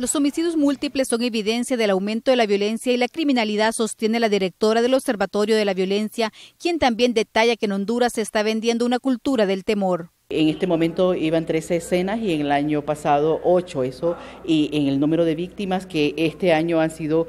Los homicidios múltiples son evidencia del aumento de la violencia y la criminalidad, sostiene la directora del Observatorio de la Violencia, quien también detalla que en Honduras se está vendiendo una cultura del temor. En este momento iban 13 escenas y en el año pasado 8, eso, y en el número de víctimas que este año han sido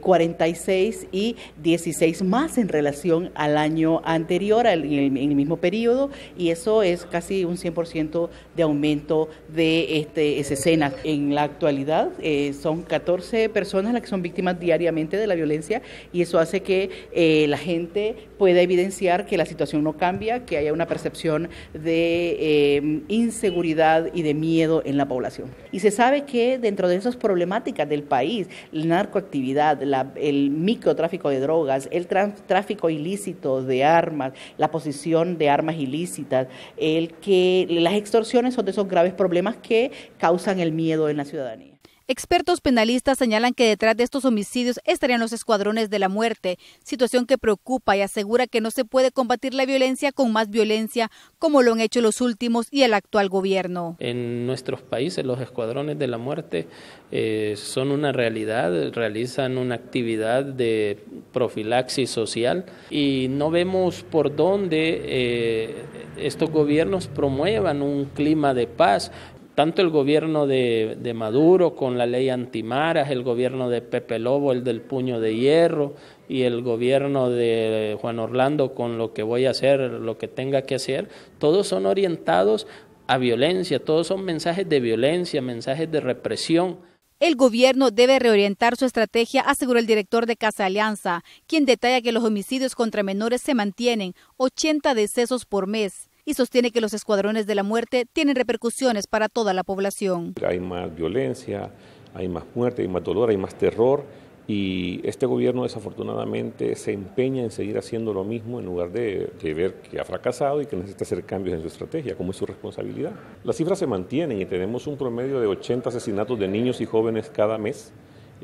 46 eh, y 16 más en relación al año anterior, al, en, el, mismo periodo, y eso es casi un 100% de aumento de este, escenas. En la actualidad eh, son 14 personas las que son víctimas diariamente de la violencia y eso hace que eh, la gente pueda evidenciar que la situación no cambia, que haya una percepción de Em, inseguridad y de miedo en la población. Y se sabe que dentro de esas problemáticas del país, la narcoactividad, el microtráfico de drogas, el tráfico ilícito de armas, la posición de armas ilícitas, el que las extorsiones son de esos graves problemas que causan el miedo en la ciudadanía. Expertos penalistas señalan que detrás de estos homicidios estarían los escuadrones de la muerte, situación que preocupa y asegura que no se puede combatir la violencia con más violencia, como lo han hecho los últimos y el actual gobierno. En nuestros países los escuadrones de la muerte eh, son una realidad, realizan una actividad de profilaxis social y no vemos por dónde eh, estos gobiernos promuevan un clima de paz, tanto el gobierno de, de, Maduro con la ley antimaras, el gobierno de Pepe Lobo, el del puño de hierro, y el gobierno de Juan Orlando con lo que voy a hacer, lo que tenga que hacer, todos son orientados a violencia, todos son mensajes de violencia, mensajes de represión. El gobierno debe reorientar su estrategia, aseguró el director de Casa Alianza, quien detalla que los homicidios contra menores se mantienen, 80 decesos por mes y sostiene que los escuadrones de la muerte tienen repercusiones para toda la población. Hay más violencia, hay más muerte, hay más dolor, hay más terror y este gobierno desafortunadamente se empeña en seguir haciendo lo mismo en lugar de, ver que ha fracasado y que necesita hacer cambios en su estrategia, como es su responsabilidad. Las cifras se mantienen y tenemos un promedio de 80 asesinatos de niños y jóvenes cada mes.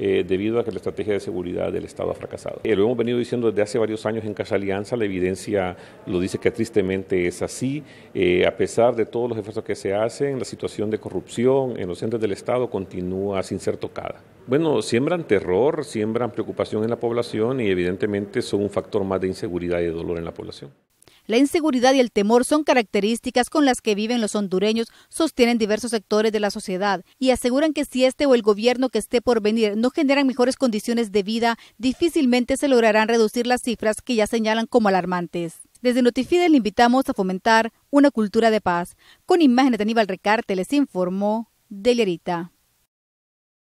Eh, debido a que la estrategia de seguridad del Estado ha fracasado. Eh, lo hemos venido diciendo desde hace varios años en Casa Alianza, la evidencia lo dice que tristemente es así. Eh, a pesar de todos los esfuerzos que se hacen, la situación de corrupción en los entes del Estado continúa sin ser tocada. Bueno, siembran terror, siembran preocupación en la población y evidentemente son un factor más de inseguridad y de dolor en la población. La inseguridad y el temor son características con las que viven los hondureños, sostienen diversos sectores de la sociedad y aseguran que si este o el gobierno que esté por venir no generan mejores condiciones de vida, difícilmente se lograrán reducir las cifras que ya señalan como alarmantes. Desde Notifide le invitamos a fomentar una cultura de paz. Con imágenes de Aníbal Recarte les informó Delerita.